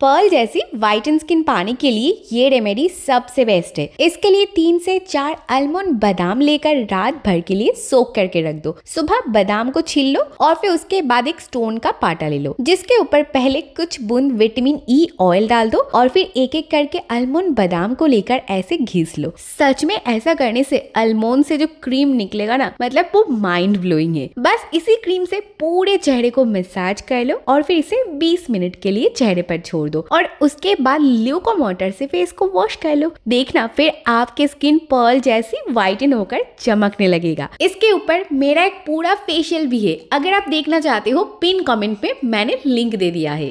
Perl जैसी वाइटन skin पाने के लिए ये रेमेडी सबसे बेस्ट है इसके लिए तीन से चार अल्मोंड बादाम लेकर रात भर के लिए सोख करके रख दो सुबह बादाम को छील लो और फिर उसके बाद एक स्टोन का पाटा ले लो जिसके ऊपर पहले कुछ बूंद विटामिन ई ऑयल डाल दो और फिर एक एक करके अल्मोंड बादाम को लेकर ऐसे घीस लो सच में ऐसा करने से अल्मोंड से जो क्रीम निकलेगा ना मतलब वो माइंड ब्लोइंग है बस इसी क्रीम से पूरे चेहरे को मसाज कर लो और फिर इसे बीस मिनट के लिए चेहरे पर छोड़ छोड़ दो और उसके बाद ल्यूको मोटर से फेस को वॉश कर लो देखना फिर आपके स्किन पर्ल जैसी वाइटन होकर चमकने लगेगा इसके ऊपर मेरा एक पूरा फेशियल भी है अगर आप देखना चाहते हो पिन कमेंट में मैंने लिंक दे दिया है